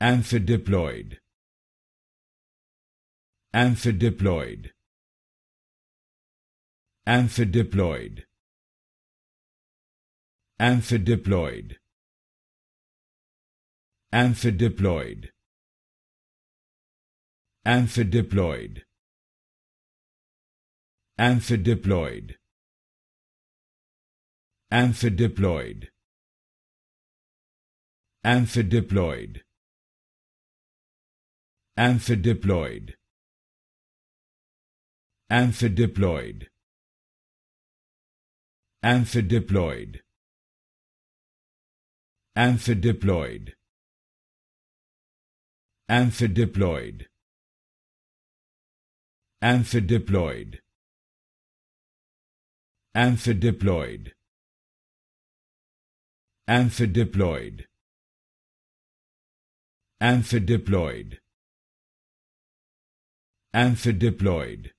amphidiploid amphidiploid amphidiploid amphidiploid amphidiploid amphidiploid amphidiploid amphidiploid amphidiploid amphidiploid amphidiploid amphidiploid amphidiploid amphidiploid amphidiploid amphidiploid amphidiploid amphidiploid amphidiploid